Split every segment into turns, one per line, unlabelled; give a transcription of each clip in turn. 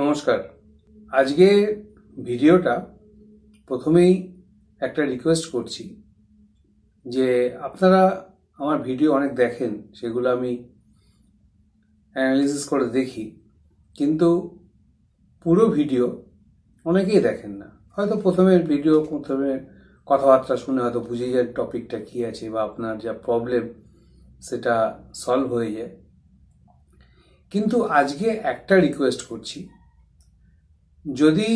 নমস্কার আজকে ভিডিওটা প্রথমেই একটা রিকোয়েস্ট করছি যে আপনারা আমার ভিডিও অনেক দেখেন সেগুলো আমি অ্যানালিসিস করে দেখি কিন্তু পুরো ভিডিও অনেকেই দেখেন না হয়তো প্রথমের ভিডিও প্রথমে কথাবার্তা শুনে হয়তো বুঝে যায় টপিকটা কী আছে বা আপনার যা প্রবলেম সেটা সলভ হয়ে যায় কিন্তু আজকে একটা রিকোয়েস্ট করছি যদি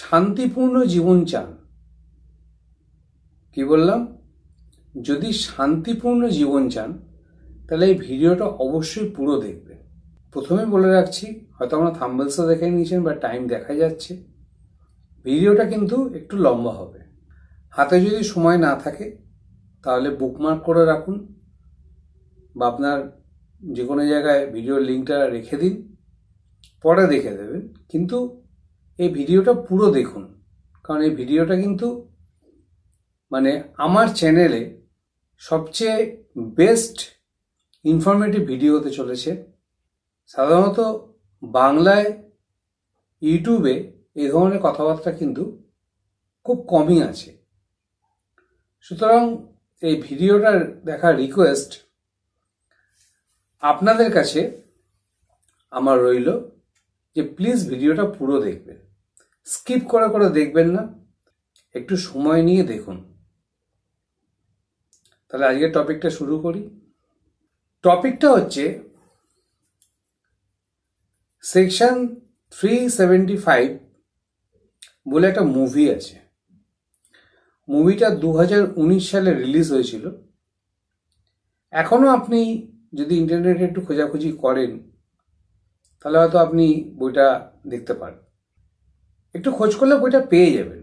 শান্তিপূর্ণ জীবন চান কি বললাম যদি শান্তিপূর্ণ জীবন চান তাহলে এই ভিডিওটা অবশ্যই পুরো দেখবেন প্রথমে বলে রাখছি হয়তো আমরা থাম্বেলসও দেখে নিয়েছেন বা টাইম দেখা যাচ্ছে ভিডিওটা কিন্তু একটু লম্বা হবে হাতে যদি সময় না থাকে তাহলে বুকমার্ক করে রাখুন বা আপনার যে কোনো জায়গায় ভিডিওর লিঙ্কটা রেখে দিন পরে দেখে দেবেন কিন্তু এই ভিডিওটা পুরো দেখুন কারণ এই ভিডিওটা কিন্তু মানে আমার চ্যানেলে সবচেয়ে বেস্ট ইনফরমেটিভ ভিডিও হতে চলেছে সাধারণত বাংলায় ইউটিউবে এই ধরনের কথাবার্তা কিন্তু খুব কমই আছে সুতরাং এই ভিডিওটার দেখা রিকোয়েস্ট আপনাদের কাছে আমার রইল যে প্লিজ ভিডিওটা পুরো দেখবেন স্কিপ করা করে দেখবেন না একটু সময় নিয়ে দেখুন তাহলে আজকের টপিকটা শুরু করি টপিকটা হচ্ছে সেকশন থ্রি সেভেন্টি ফাইভ বলে একটা মুভি আছে মুভিটা দু সালে রিলিজ হয়েছিল এখনো আপনি যদি ইন্টারনেটে একটু খোঁজাখুঁজি করেন তাহলে হয়তো আপনি বইটা দেখতে পারেন একটু খোঁজ করলে বইটা পেয়ে যাবেন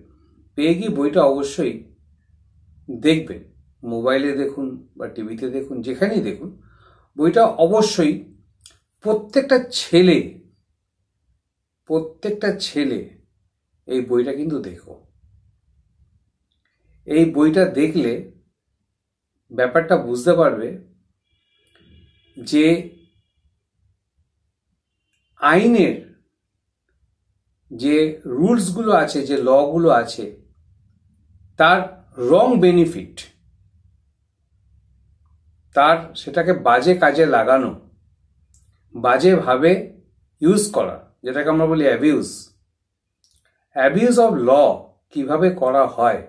পেয়ে গিয়ে বইটা অবশ্যই দেখবেন মোবাইলে দেখুন বা টিভিতে দেখুন যেখানেই দেখুন বইটা অবশ্যই প্রত্যেকটা ছেলে প্রত্যেকটা ছেলে এই বইটা কিন্তু দেখো এই বইটা দেখলে ব্যাপারটা বুঝতে পারবে যে আইনের যে রুলসগুলো আছে যে লগুলো আছে তার রং বেনিফিট তার সেটাকে বাজে কাজে লাগানো বাজেভাবে ইউজ করা যেটাকে আমরা বলি অ্যাবিউজ অ্যাবিউজ অফ ল কিভাবে করা হয়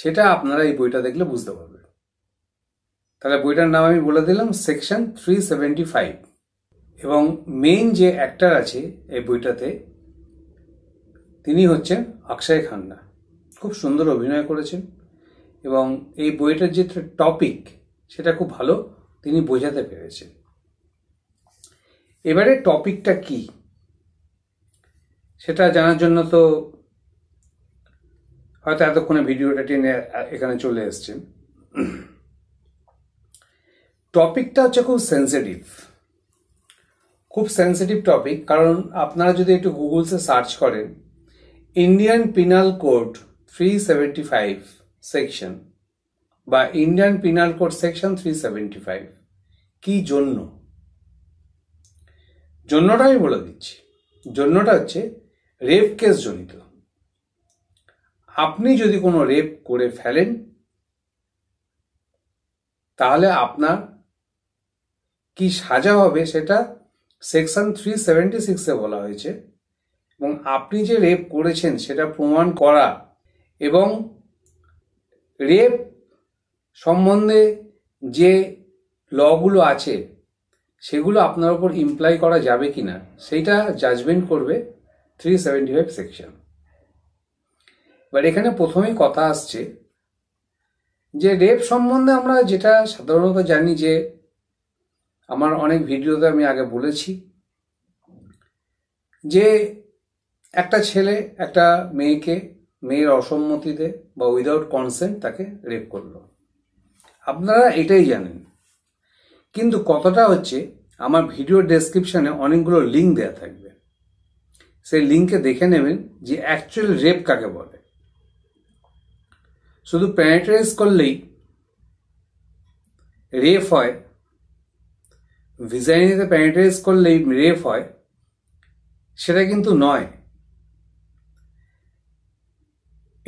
সেটা আপনারা এই বইটা দেখলে বুঝতে পারবেন তাহলে বইটার নাম আমি বলে দিলাম সেকশন থ্রি সেভেন্টি ফাইভ এবং মেইন যে অ্যাক্টার আছে এই বইটাতে তিনি হচ্ছেন অক্ষয় খান্না খুব সুন্দর অভিনয় করেছেন এবং এই বইটার যে টপিক সেটা খুব ভালো তিনি বোঝাতে পেরেছেন এবারে টপিকটা কি সেটা জানার জন্য তো হয়তো এতক্ষণে ভিডিওটা টেনে এখানে চলে এসছেন টপিকটা হচ্ছে খুব সেন্সিটিভ খুব সেন্সিটিভ টপিক কারণ আপনারা যদি একটু গুগলসে সার্চ করেন Indian penal code three seventy five section বা Indian penal code section three seventy five কী জন্য জন্যটা আমি বলে দিচ্ছি জন্যটা হচ্ছে রেপ কেস জনিত আপনি যদি কোনো রেপ করে ফেলেন তাহলে আপনার কি সাজা হবে সেটা সেকশন থ্রি সেভেন্টি সিক্সে বলা হয়েছে এবং আপনি যে রেপ করেছেন সেটা প্রমাণ করা এবং রেপ সম্বন্ধে যে লগুলো আছে সেগুলো আপনার ওপর ইমপ্লাই করা যাবে কি না সেইটা জাজমেন্ট করবে থ্রি সেভেন্টি ফাইভ সেকশন এবার এখানে প্রথমেই কথা আসছে যে রেপ সম্বন্ধে আমরা যেটা সাধারণত জানি যে আমার অনেক ভিডিওতে আমি আগে বলেছি যে একটা ছেলে একটা মেয়েকে মেয়ের অসম্মতিতে বা উইদাউট কনসেন্ট তাকে রেপ করলো আপনারা এটাই জানেন কিন্তু কথাটা হচ্ছে আমার ভিডিও ডেসক্রিপশনে অনেকগুলো লিঙ্ক দেওয়া থাকবে সেই লিঙ্কে দেখে নেবেন যে অ্যাকচুয়াল রেপ কাকে বলে শুধু প্যানেটারাইজ করলেই রেপ হয় ভিজাইনিতে প্যানিটাইজ করলেই রেপ হয় সেটা কিন্তু নয়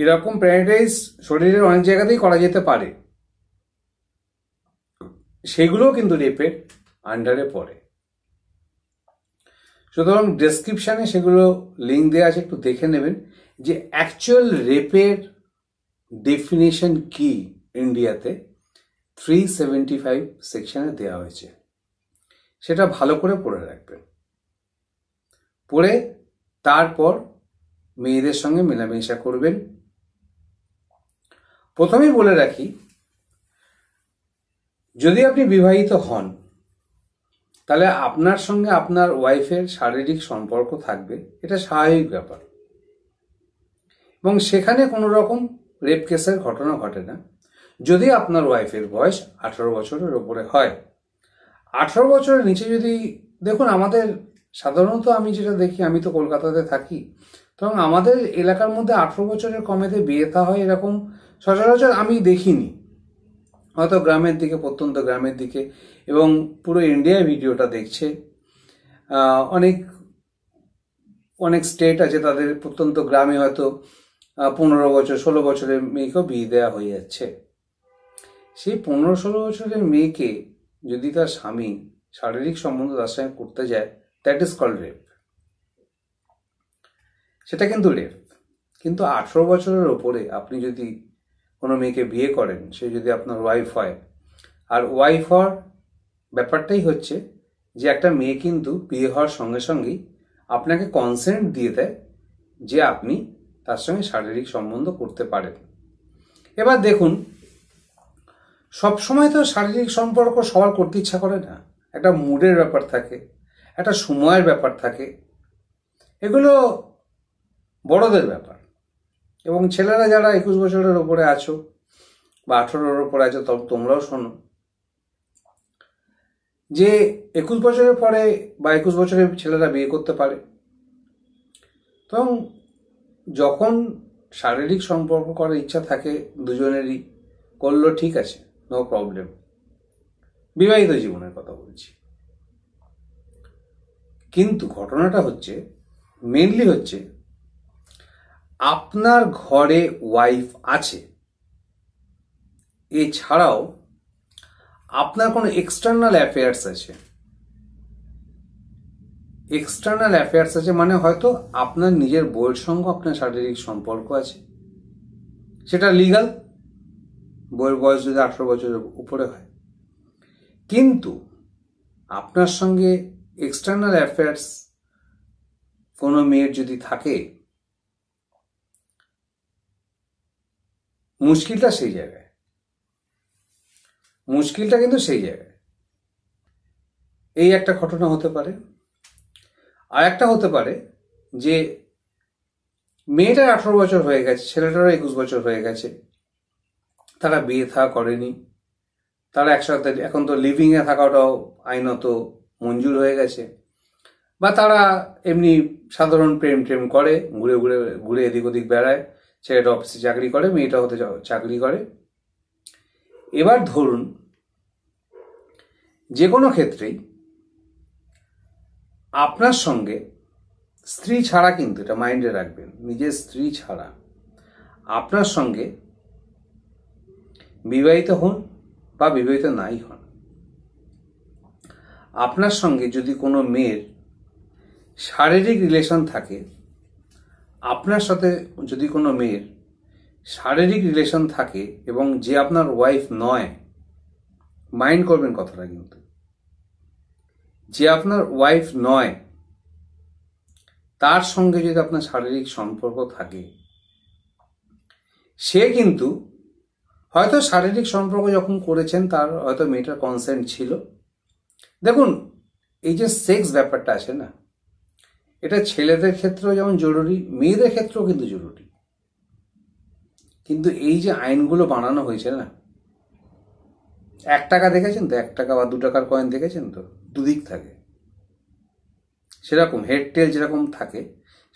এরকম প্যানিটাইজ শরীরের অনেক জায়গাতেই করা যেতে পারে সেগুলোও কিন্তু রেপের আন্ডারে পড়ে সুতরাং ডেসক্রিপশানে সেগুলো লিঙ্ক দেওয়া আছে একটু দেখে নেবেন যে অ্যাকচুয়াল রেপের ডেফিনেশন কি ইন্ডিয়াতে থ্রি সেভেন্টি ফাইভ সেকশানে দেওয়া হয়েছে সেটা ভালো করে পড়ে রাখবেন পড়ে তারপর মেয়েদের সঙ্গে মেলামেশা করবেন প্রথমেই বলে রাখি যদি আপনি বিবাহিত হন তাহলে আপনার সঙ্গে আপনার ওয়াইফের শারীরিক সম্পর্ক থাকবে এটা স্বাভাবিক ব্যাপার এবং সেখানে কোনো রকম রেপ কেসের ঘটনা ঘটে না যদি আপনার ওয়াইফের বয়স আঠারো বছরের ওপরে হয় আঠারো বছরের নিচে যদি দেখুন আমাদের সাধারণত আমি যেটা দেখি আমি তো কলকাতাতে থাকি তখন আমাদের এলাকার মধ্যে আঠেরো বছরের কমেতে বিয়েতা হয় এরকম সচরাচর আমি দেখিনি হয়তো গ্রামের দিকে প্রত্যন্ত গ্রামের দিকে এবং পুরো ইন্ডিয়ায় ভিডিওটা দেখছে অনেক অনেক স্টেট আছে তাদের প্রত্যন্ত গ্রামে হয়তো পনেরো বছর ষোলো বছরের মেয়েকেও বিয়ে দেওয়া হয়ে যাচ্ছে সেই পনেরো ষোলো বছরের মেয়েকে যদি তার স্বামী শারীরিক সম্বন্ধ তার সঙ্গে করতে যায় দ্যাট ইজ কল রেপ সেটা কিন্তু রেপ কিন্তু আঠেরো বছরের ওপরে আপনি যদি কোনো মেয়েকে বিয়ে করেন সে যদি আপনার ওয়াইফ হয় আর ওয়াইফ হওয়ার ব্যাপারটাই হচ্ছে যে একটা মেয়ে কিন্তু বিয়ে হওয়ার সঙ্গে সঙ্গেই আপনাকে কনসেন্ট দিয়ে দেয় যে আপনি তার সঙ্গে শারীরিক সম্বন্ধ করতে পারেন এবার দেখুন সবসময় তো শারীরিক সম্পর্ক সবার করতে ইচ্ছা করে না একটা মুডের ব্যাপার থাকে একটা সময়ের ব্যাপার থাকে এগুলো বড়দের ব্যাপার এবং ছেলেরা যারা একুশ বছরের ওপরে আছো বা আঠেরোর ওপরে আছো তোমরাও শোনো যে একুশ বছরের পরে বা একুশ বছরের ছেলেরা বিয়ে করতে পারে তখন যখন শারীরিক সম্পর্ক করার ইচ্ছা থাকে দুজনেরই করলো ঠিক আছে নো প্রবলেম বিবাহিত জীবনের কথা বলছি কিন্তু ঘটনাটা হচ্ছে মেনলি হচ্ছে আপনার ঘরে ওয়াইফ আছে এছাড়াও আপনার কোনো এক্সটার্নাল অ্যাফেয়ার্স আছে এক্সটার্নাল অ্যাফেয়ার্স আছে মানে হয়তো আপনার নিজের বইয়ের সঙ্গে আপনার শারীরিক সম্পর্ক আছে সেটা লিগাল বইয়ের বয়স যদি আঠেরো বছরের উপরে হয় কিন্তু আপনার সঙ্গে এক্সটার্নাল অ্যাফেয়ার্স কোনো মেয়ের যদি থাকে মুশকিলটা সেই জায়গায় মুশকিলটা কিন্তু সেই জায়গায় এই একটা ঘটনা হতে পারে আর একটা হতে পারে যে মেয়েটার আঠারো বছর হয়ে গেছে ছেলেটারও একুশ বছর হয়ে গেছে তারা বিয়ে থা করেনি তারা একসাথে এখন তো লিভিংয়ে থাকাটাও আইনত মঞ্জুর হয়ে গেছে বা তারা এমনি সাধারণ প্রেম প্রেম করে ঘুরে ঘুরে ঘুরে এদিক ওদিক বেড়ায় ছেলেটা অফিসে চাকরি করে মেয়েটা হতে চাকরি করে এবার ধরুন যে কোনো ক্ষেত্রেই আপনার সঙ্গে স্ত্রী ছাড়া কিন্তু এটা মাইন্ডে রাখবেন নিজের স্ত্রী ছাড়া আপনার সঙ্গে বিবাহিত হন বা বিবাহিত নাই হন আপনার সঙ্গে যদি কোনো মেয়ের শারীরিক রিলেশন থাকে আপনার সাথে যদি কোনো মেয়ের শারীরিক রিলেশন থাকে এবং যে আপনার ওয়াইফ নয় মাইন্ড করবেন কথাটা কিন্তু যে আপনার ওয়াইফ নয় তার সঙ্গে যদি আপনার শারীরিক সম্পর্ক থাকে সে কিন্তু হয়তো শারীরিক সম্পর্ক যখন করেছেন তার হয়তো মেয়েটার কনসেন্ট ছিল দেখুন এই যে সেক্স ব্যাপারটা আছে না এটা ছেলেদের ক্ষেত্রেও যেমন জরুরি মেয়েদের ক্ষেত্রেও কিন্তু জরুরি কিন্তু এই যে আইনগুলো বানানো হয়েছে না এক টাকা দেখেছেন তো এক টাকা বা দু টাকার কয়েন দেখেছেন তো দুদিক থাকে সেরকম হেড টেল যেরকম থাকে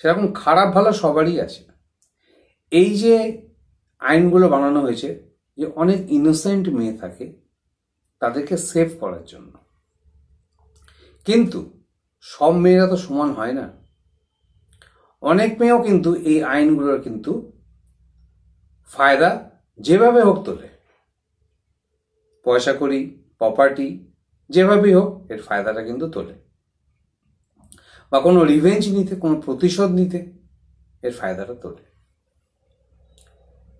সেরকম খারাপ ভালো সবারই আছে এই যে আইনগুলো বানানো হয়েছে যে অনেক ইনোসেন্ট মেয়ে থাকে তাদেরকে সেভ করার জন্য কিন্তু সব মেয়েরা তো সমান হয় না অনেক মেয়েও কিন্তু এই আইনগুলোর কিন্তু ফায়দা যেভাবে হোক তোলে পয়সা করি প্রপার্টি যেভাবেই হোক এর ফায়দাটা কিন্তু তোলে বা কোনো রিভেঞ্জ নিতে কোনো প্রতিশোধ নিতে এর ফায়দাটা তোলে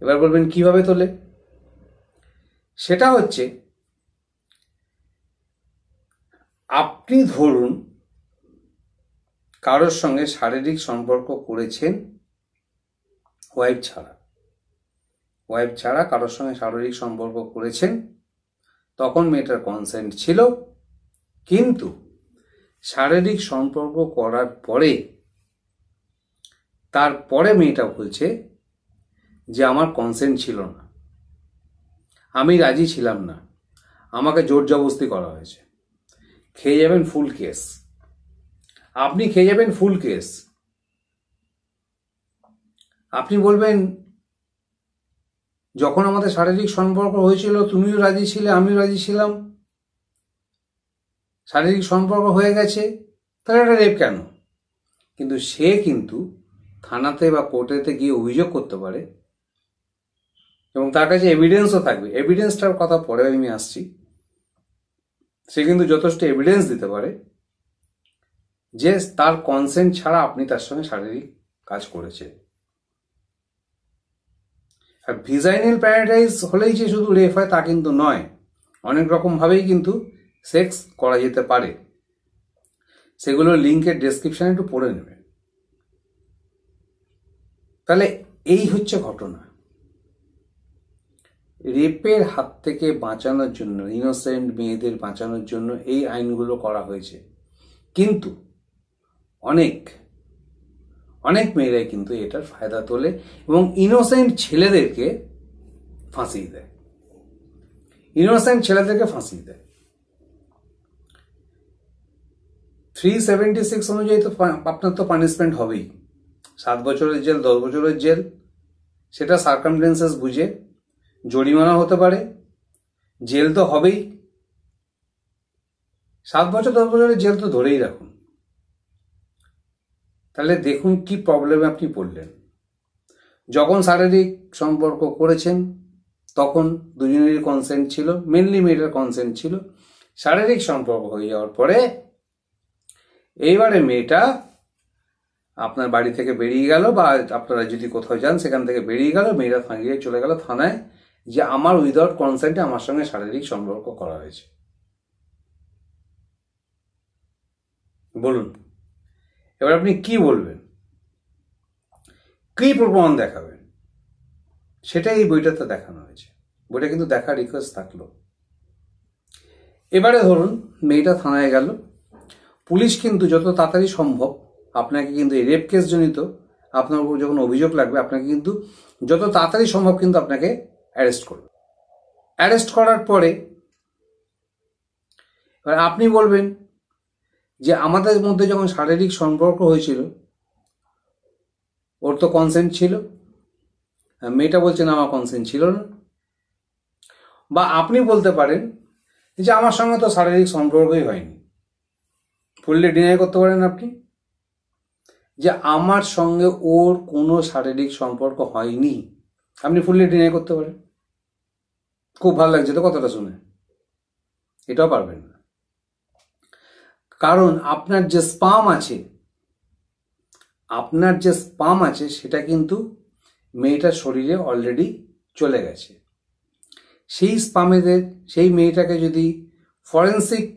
এবার বলবেন কিভাবে তোলে সেটা হচ্ছে আপনি ধরুন কারোর সঙ্গে শারীরিক সম্পর্ক করেছেন ওয়াইফ ছাড়া ওয়াইফ ছাড়া কারোর সঙ্গে শারীরিক সম্পর্ক করেছেন তখন মেয়েটার কনসেন্ট ছিল কিন্তু শারীরিক সম্পর্ক করার পরে তারপরে মেয়েটা বলছে যে আমার কনসেন্ট ছিল না আমি রাজি ছিলাম না আমাকে জোর জবস্তি করা হয়েছে খেয়ে যাবেন ফুল কেস আপনি খেয়ে যাবেন ফুল কেস আপনি বলবেন যখন আমাদের শারীরিক সম্পর্ক হয়েছিল তুমিও রাজি ছিলে আমিও রাজি ছিলাম শারীরিক সম্পর্ক হয়ে গেছে তাহলে এটা রেপ কেন কিন্তু সে কিন্তু থানাতে বা কোর্টেতে গিয়ে অভিযোগ করতে পারে এবং তার কাছে এভিডেন্সও থাকবে এভিডেন্সটার কথা পরে আমি আসছি সে কিন্তু যথেষ্ট এভিডেন্স দিতে পারে যে তার কনসেন্ট ছাড়া আপনি তার সঙ্গে শারীরিক কাজ করেছেন আর ভিজাইনাল প্যারাডাইজ হলেই যে শুধু রেফ হয় তা কিন্তু নয় অনেক রকমভাবেই কিন্তু সেক্স করা যেতে পারে সেগুলো লিঙ্কের ডেসক্রিপশানে একটু পড়ে নেবেন তাহলে এই হচ্ছে ঘটনা রেপের হাত থেকে বাঁচানোর জন্য ইনোসেন্ট মেয়েদের বাঁচানোর জন্য এই আইনগুলো করা হয়েছে কিন্তু অনেক অনেক মেয়েরাই কিন্তু এটার ফায়দা তোলে এবং ইনোসেন্ট ছেলেদেরকে ফাঁসি দেয় ইনোসেন্ট ছেলেদেরকে ফাঁসি দেয় থ্রি সেভেন্টি সিক্স অনুযায়ী তো আপনার তো পানিশমেন্ট হবেই সাত বছরের জেল দশ বছরের জেল সেটা সার্কামডেন্সেস বুঝে জরিমানা হতে পারে জেল তো হবেই সাত বছর দশ বছরের জেল তো ধরেই রাখুন তাহলে দেখুন কি প্রবলেমে আপনি পড়লেন যখন শারীরিক সম্পর্ক করেছেন তখন দুজনেরই কনসেন্ট ছিল মেনলি মেয়েটার কনসেন্ট ছিল শারীরিক সম্পর্ক হয়ে যাওয়ার পরে এইবারে মেয়েটা আপনার বাড়ি থেকে বেরিয়ে গেল বা আপনারা যদি কোথাও যান সেখান থেকে বেরিয়ে গেল মেয়েরা ফাঁকিয়ে চলে গেল থানায় যে আমার উইদাউট কনসেন্টে আমার সঙ্গে শারীরিক সম্পর্ক করা হয়েছে বলুন এবার আপনি কি বলবেন কি প্রমাণ দেখাবেন সেটাই এই বইটাতে দেখানো হয়েছে বইটা কিন্তু দেখার রিকোয়েস্ট থাকলো এবারে ধরুন মেয়েটা থানায় গেল পুলিশ কিন্তু যত তাড়াতাড়ি সম্ভব আপনাকে কিন্তু এই রেপ কেস জনিত আপনার উপর যখন অভিযোগ লাগবে আপনাকে কিন্তু যত তাড়াতাড়ি সম্ভব কিন্তু আপনাকে অ্যারেস্ট করল অ্যারেস্ট করার পরে আপনি বলবেন যে আমাদের মধ্যে যখন শারীরিক সম্পর্ক হয়েছিল ওর তো কনসেন্ট ছিল হ্যাঁ, মেয়েটা বলছে না আমার কনসেন্ট ছিল না বা আপনি বলতে পারেন যে আমার সঙ্গে তো শারীরিক সম্পর্কই হয়নি ফুললি ডিনাই করতে পারেন আপনি যে আমার সঙ্গে ওর কোনো শারীরিক সম্পর্ক হয়নি আপনি ফুললি ডিনাই করতে পারেন খুব ভালো লাগছে তো কথাটা শুনে এটাও পারবেন না কারণ আপনার যে স্পাম আছে আপনার যে স্পাম আছে সেটা কিন্তু মেয়েটার শরীরে অলরেডি চলে গেছে সেই স্পামেদের সেই মেয়েটাকে যদি ফরেন্সিক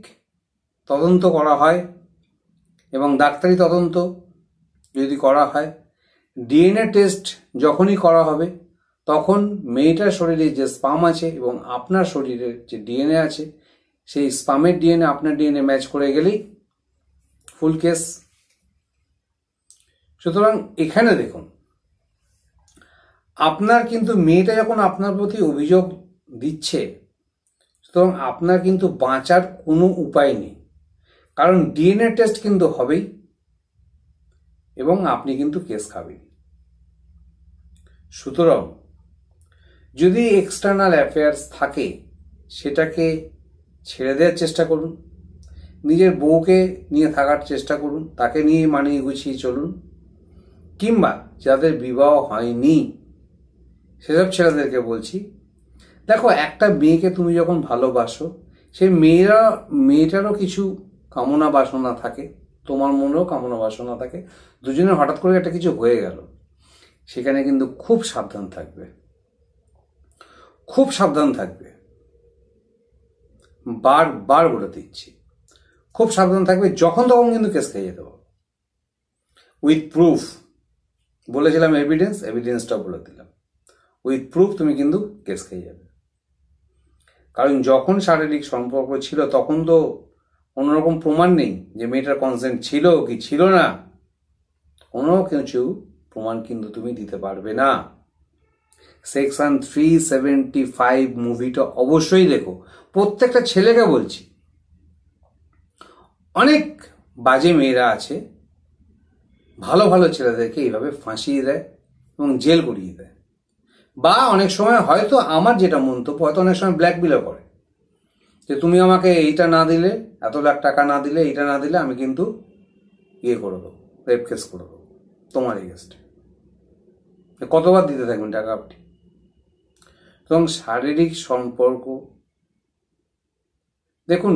তদন্ত করা হয় এবং ডাক্তারি তদন্ত যদি করা হয় ডিএনএ টেস্ট যখনই করা হবে তখন মেয়েটার শরীরে যে স্পাম আছে এবং আপনার শরীরের যে ডিএনএ আছে সেই স্পামের ডিএনএ আপনার ডিএনএ ম্যাচ করে গেলেই ফুল কেস সুতরাং এখানে দেখুন আপনার কিন্তু মেয়েটা যখন আপনার প্রতি অভিযোগ দিচ্ছে সুতরাং আপনার কিন্তু বাঁচার কোনো উপায় নেই কারণ ডিএনএ টেস্ট কিন্তু হবেই এবং আপনি কিন্তু কেস খাবেন সুতরাং যদি এক্সটার্নাল অ্যাফেয়ার্স থাকে সেটাকে ছেড়ে দেওয়ার চেষ্টা করুন নিজের বউকে নিয়ে থাকার চেষ্টা করুন তাকে নিয়ে মানিয়ে গুছিয়ে চলুন কিংবা যাদের বিবাহ হয়নি সেসব ছেলেদেরকে বলছি দেখো একটা মেয়েকে তুমি যখন ভালোবাসো সেই মেয়েরা মেয়েটারও কিছু কামনা বাসনা থাকে তোমার মনেও কামনা বাসনা থাকে দুজনের হঠাৎ করে একটা কিছু হয়ে গেল সেখানে কিন্তু খুব সাবধান থাকবে খুব সাবধান থাকবে বার বার বলে দিচ্ছি খুব সাবধান থাকবে যখন তখন কিন্তু কেস খেয়ে যেতে পারো উইথ প্রুফ বলেছিলাম এভিডেন্স এভিডেন্সটা বলে দিলাম উইথ প্রুফ তুমি কিন্তু কেস খেয়ে যাবে কারণ যখন শারীরিক সম্পর্ক ছিল তখন তো অন্যরকম প্রমাণ নেই যে মেয়েটার কনসেন্ট ছিল কি ছিল না কোনো কিছু প্রমাণ কিন্তু তুমি দিতে পারবে না সেকশন থ্রি সেভেন্টি ফাইভ মুভিটা অবশ্যই দেখো প্রত্যেকটা ছেলেকে বলছি অনেক বাজে মেয়েরা আছে ভালো ভালো ছেলেদেরকে এইভাবে ফাঁসিয়ে দেয় এবং জেল করিয়ে দেয় বা অনেক সময় হয়তো আমার যেটা মন্তব্য হয়তো অনেক সময় ব্ল্যাকমেলও করে যে তুমি আমাকে এইটা না দিলে এত লাখ টাকা না দিলে এইটা না দিলে আমি কিন্তু ইয়ে করে দেবো রেপ কেস করে দেবো তোমার এগেস্টে কতবার দিতে থাকবেন টাকা আপনি এবং শারীরিক সম্পর্ক দেখুন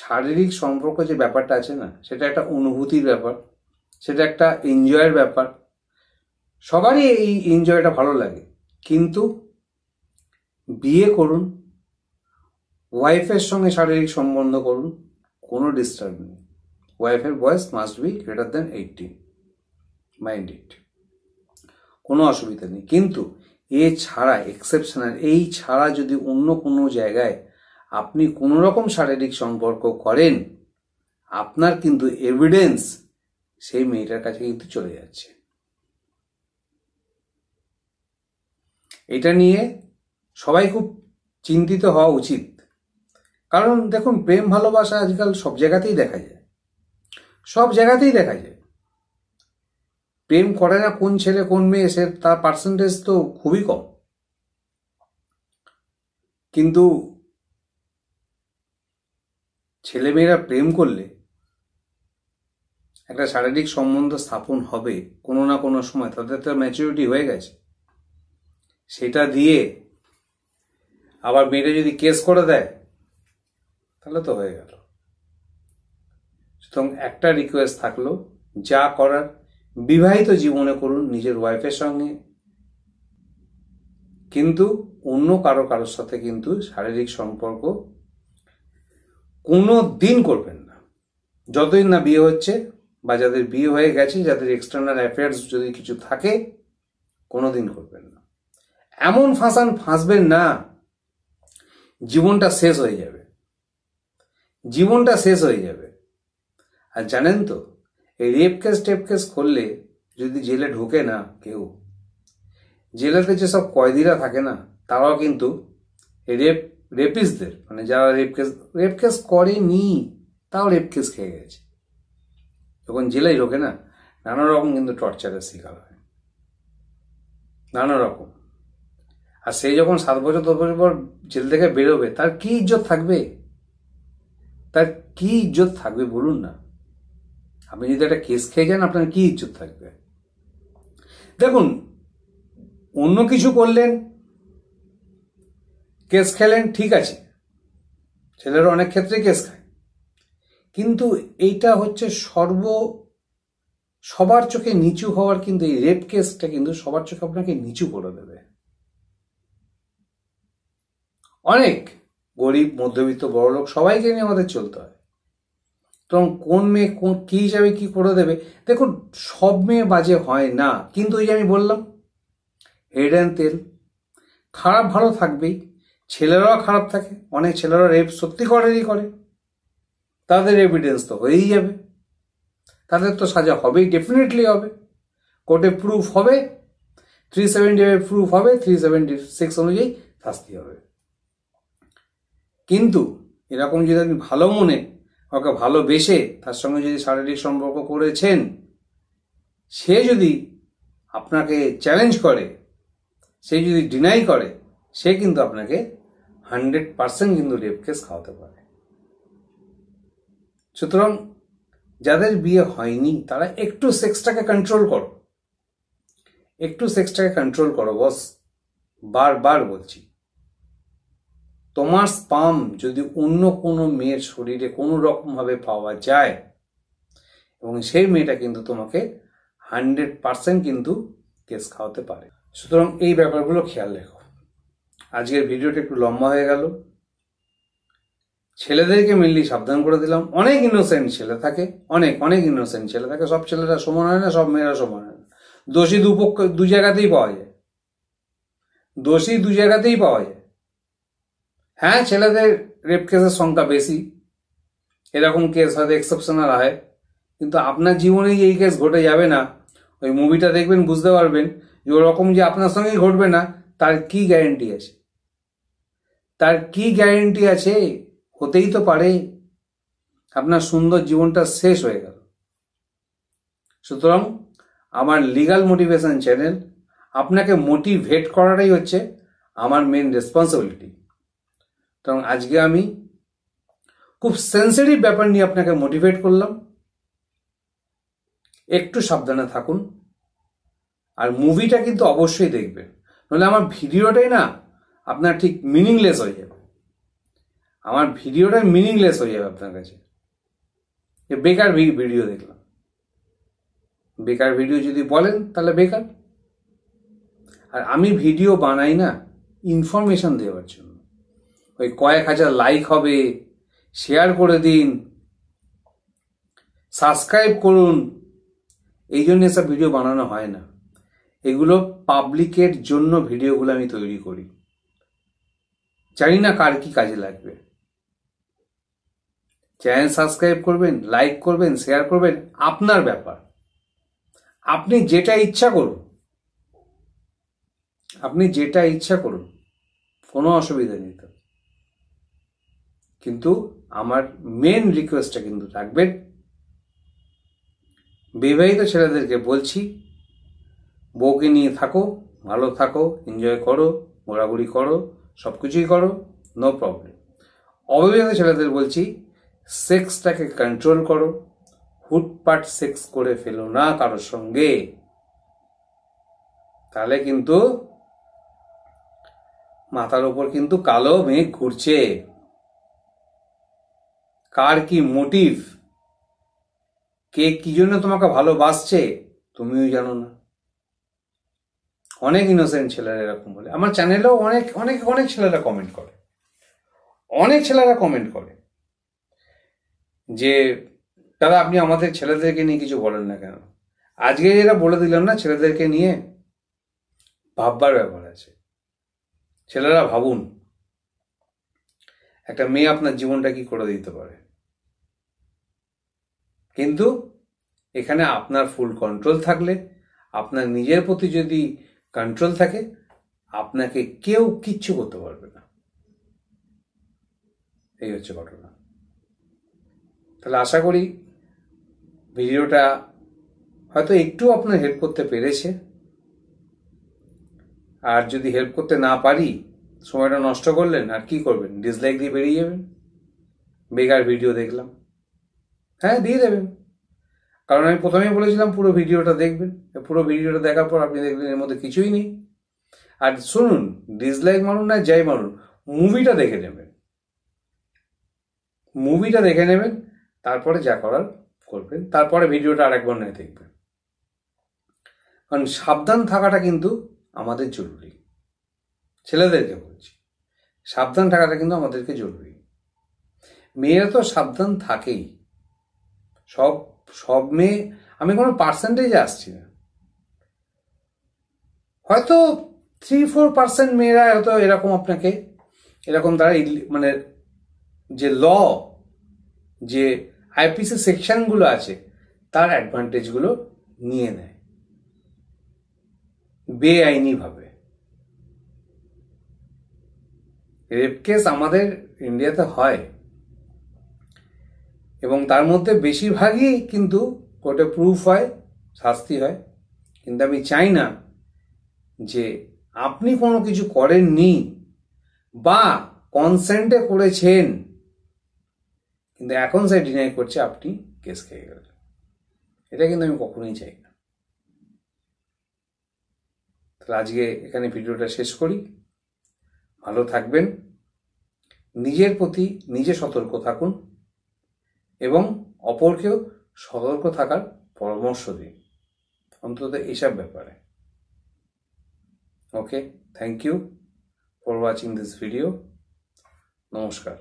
শারীরিক সম্পর্ক যে ব্যাপারটা আছে না সেটা একটা অনুভূতির ব্যাপার সেটা একটা এনজয়ের ব্যাপার সবারই এই এনজয়টা ভালো লাগে কিন্তু বিয়ে করুন ওয়াইফের সঙ্গে শারীরিক সম্বন্ধ করুন কোনো ডিস্টার্ব নেই ওয়াইফের বয়স must be greater than eighteen mind it কোনো অসুবিধা নেই কিন্তু এ ছাড়া এক্সেপশনাল এই ছাড়া যদি অন্য কোনো জায়গায় আপনি কোনো রকম শারীরিক সম্পর্ক করেন আপনার কিন্তু এভিডেন্স সেই মেয়েটার কাছে কিন্তু চলে যাচ্ছে এটা নিয়ে সবাই খুব চিন্তিত হওয়া উচিত কারণ দেখুন প্রেম ভালোবাসা আজকাল সব জায়গাতেই দেখা যায় সব জায়গাতেই দেখা যায় প্রেম করে না কোন ছেলে কোন মেয়ে সে তার পার্সেন্টেজ তো খুবই কম কিন্তু ছেলে মেয়েরা প্রেম করলে একটা শারীরিক সম্বন্ধ স্থাপন হবে কোনো না কোনো সময় তাদের তো ম্যাচুরিটি হয়ে গেছে সেটা দিয়ে আবার মেয়েটা যদি কেস করে দেয় তাহলে তো হয়ে গেল সুতরাং একটা রিকোয়েস্ট থাকলো যা করার বিবাহিত জীবনে করুন নিজের ওয়াইফের সঙ্গে কিন্তু অন্য কারো কারোর সাথে কিন্তু শারীরিক সম্পর্ক কোনো দিন করবেন না যতদিন না বিয়ে হচ্ছে বা যাদের বিয়ে হয়ে গেছে যাদের এক্সটার্নাল অ্যাফেয়ার্স যদি কিছু থাকে কোনো দিন করবেন না এমন ফাঁসান ফাঁসবেন না জীবনটা শেষ হয়ে যাবে জীবনটা শেষ হয়ে যাবে আর জানেন তো এই রেপ কেস টেপ কেস করলে যদি জেলে ঢোকে না কেউ জেলেতে যেসব কয়েদিরা থাকে না তারাও কিন্তু রেপ রেপিসদের মানে যারা রেপ কেস রেপ কেস করেনি তাও রেপ কেস খেয়ে গেছে যখন জেলেই ঢোকে না নানা রকম কিন্তু টর্চারের শিকার হয় নানা রকম আর সে যখন সাত বছর দশ বছর পর জেল থেকে বেরোবে তার কি ইজ্জত থাকবে তার কি ইজ্জত থাকবে বলুন না আপনি যদি একটা কেস খেয়ে যান আপনার কি ইজ্জত থাকবে দেখুন অন্য কিছু করলেন কেস খেলেন ঠিক আছে ছেলেরা অনেক ক্ষেত্রে কেস খায় কিন্তু এইটা হচ্ছে সর্ব সবার চোখে নিচু হওয়ার কিন্তু এই রেপ কেসটা কিন্তু সবার চোখে আপনাকে নিচু করে দেবে অনেক গরিব মধ্যবিত্ত বড়লোক সবাইকে নিয়ে আমাদের চলতে হয় তো কোন মেয়ে কোন কী হিসাবে কী করে দেবে দেখুন সব মেয়ে বাজে হয় না কিন্তু ওই যে আমি বললাম হেড অ্যান্ড তেল খারাপ ভালো থাকবেই ছেলেরাও খারাপ থাকে অনেক ছেলেরা রেপ সত্যি করেই করে তাদের এভিডেন্স তো হয়েই যাবে তাদের তো সাজা হবেই ডেফিনেটলি হবে কোর্টে প্রুফ হবে থ্রি সেভেন্টি প্রুফ হবে থ্রি সেভেন্টি সিক্স অনুযায়ী শাস্তি হবে কিন্তু এরকম যদি আপনি ভালো মনে ওকে ভালোবেসে তার সঙ্গে যদি শারীরিক সম্পর্ক করেছেন সে যদি আপনাকে চ্যালেঞ্জ করে সে যদি ডিনাই করে সে কিন্তু আপনাকে হান্ড্রেড পার্সেন্ট কিন্তু রেপ কেস খাওয়াতে পারে সুতরাং যাদের বিয়ে হয়নি তারা একটু সেক্সটাকে কন্ট্রোল করো একটু সেক্সটাকে কন্ট্রোল করো বস বারবার বলছি তোমার স্পাম যদি অন্য কোনো মেয়ের শরীরে কোনো রকমভাবে পাওয়া যায় এবং সেই মেয়েটা কিন্তু তোমাকে হান্ড্রেড পারসেন্ট কিন্তু কেস খাওয়াতে পারে সুতরাং এই ব্যাপারগুলো খেয়াল রেখো আজকের ভিডিওটা একটু লম্বা হয়ে গেল ছেলেদেরকে মিললি সাবধান করে দিলাম অনেক ইনোসেন্ট ছেলে থাকে অনেক অনেক ইনোসেন্ট ছেলে থাকে সব ছেলেরা সমান হয় না সব মেয়েরা সমান হয় না দোষী দুপক্ষ দু জায়গাতেই পাওয়া যায় দোষী দু জায়গাতেই পাওয়া যায় হ্যাঁ ছেলেদের রেপ কেসের সংখ্যা বেশি এরকম কেস হয়তো এক্সেপশনাল হয় কিন্তু আপনার জীবনে এই কেস ঘটে যাবে না ওই মুভিটা দেখবেন বুঝতে পারবেন যে ওরকম যে আপনার সঙ্গেই ঘটবে না তার কি গ্যারেন্টি আছে তার কি গ্যারেন্টি আছে হতেই তো পারে আপনার সুন্দর জীবনটা শেষ হয়ে গেল সুতরাং আমার লিগাল মোটিভেশন চ্যানেল আপনাকে মোটিভেট করাটাই হচ্ছে আমার মেন রেসপন্সিবিলিটি কারণ আজকে আমি খুব সেন্সিটিভ ব্যাপার নিয়ে আপনাকে মোটিভেট করলাম একটু সাবধানে থাকুন আর মুভিটা কিন্তু অবশ্যই দেখবেন নাহলে আমার ভিডিওটাই না আপনার ঠিক মিনিংলেস হয়ে যাবে আমার ভিডিওটাই মিনিংলেস হয়ে যাবে আপনার কাছে বেকার ভিডিও দেখলাম বেকার ভিডিও যদি বলেন তাহলে বেকার আর আমি ভিডিও বানাই না ইনফরমেশন দেওয়ার জন্য ওই কয়েক হাজার লাইক হবে শেয়ার করে দিন সাবস্ক্রাইব করুন এই জন্য এসব ভিডিও বানানো হয় না এগুলো পাবলিকের জন্য ভিডিওগুলো আমি তৈরি করি জানি না কার কি কাজে লাগবে চ্যানেল সাবস্ক্রাইব করবেন লাইক করবেন শেয়ার করবেন আপনার ব্যাপার আপনি যেটা ইচ্ছা করুন আপনি যেটা ইচ্ছা করুন কোনো অসুবিধা নেই তো কিন্তু আমার মেন রিকোয়েস্টটা কিন্তু রাখবেন বিবাহিত ছেলেদেরকে বলছি বউকে নিয়ে থাকো ভালো থাকো এনজয় করো ঘোরাঘুরি করো সব কিছুই করো নো প্রবলেম অবিবাহিত ছেলেদের বলছি সেক্সটাকে কন্ট্রোল করো হুটপাট সেক্স করে ফেলো না কারোর সঙ্গে তাহলে কিন্তু মাথার উপর কিন্তু কালো মেঘ ঘুরছে কার কি মোটিভ কে কি জন্য তোমাকে ভালোবাসছে তুমিও জানো না অনেক ইনোসেন্ট ছেলেরা এরকম বলে আমার চ্যানেলেও অনেক অনেক অনেক ছেলেরা কমেন্ট করে অনেক ছেলেরা কমেন্ট করে যে দাদা আপনি আমাদের ছেলেদেরকে নিয়ে কিছু বলেন না কেন আজকে এরা বলে দিলাম না ছেলেদেরকে নিয়ে ভাববার ব্যাপার আছে ছেলেরা ভাবুন একটা মেয়ে আপনার জীবনটা কি করে দিতে পারে কিন্তু এখানে আপনার ফুল কন্ট্রোল থাকলে আপনার নিজের প্রতি যদি কন্ট্রোল থাকে আপনাকে কেউ কিচ্ছু করতে পারবে না এই হচ্ছে ঘটনা তাহলে আশা করি ভিডিওটা হয়তো একটু আপনার হেল্প করতে পেরেছে আর যদি হেল্প করতে না পারি সময়টা নষ্ট করলেন আর কি করবেন ডিসলাইক দিয়ে বেরিয়ে যাবেন বেকার ভিডিও দেখলাম হ্যাঁ দিয়ে দেবেন কারণ আমি প্রথমেই বলেছিলাম পুরো ভিডিওটা দেখবেন পুরো ভিডিওটা দেখার পর আপনি দেখবেন এর মধ্যে কিছুই নেই আর শুনুন ডিসলাইক মারুন না যাই মারুন মুভিটা দেখে নেবেন মুভিটা দেখে নেবেন তারপরে যা করার করবেন তারপরে ভিডিওটা আরেকবার নিয়ে দেখবেন কারণ সাবধান থাকাটা কিন্তু আমাদের জরুরি ছেলেদেরকে বলছি সাবধান থাকাটা কিন্তু আমাদেরকে জরুরি মেয়েরা তো সাবধান থাকেই সব সব মেয়ে আমি কোনো পার্সেন্টেজে আসছি না হয়তো থ্রি ফোর পার্সেন্ট মেয়েরা হয়তো এরকম আপনাকে এরকম তারা মানে যে ল যে আইপিসি সেকশনগুলো আছে তার অ্যাডভান্টেজগুলো নিয়ে নেয় বেআইনিভাবে রেপ কেস আমাদের ইন্ডিয়াতে হয় এবং তার মধ্যে বেশিরভাগই কিন্তু কোর্টে প্রুফ হয় শাস্তি হয় কিন্তু আমি চাই না যে আপনি কোনো কিছু করেননি বা কনসেন্টে করেছেন কিন্তু এখন সে ডিনাই করছে আপনি কেস খেয়ে গেলেন এটা কিন্তু আমি কখনোই চাই না তাহলে আজকে এখানে ভিডিওটা শেষ করি ভালো থাকবেন নিজের প্রতি নিজে সতর্ক থাকুন এবং অপরকেও সতর্ক থাকার পরামর্শ দিই অন্তত এইসব ব্যাপারে okay thank you for watching this video নমস্কার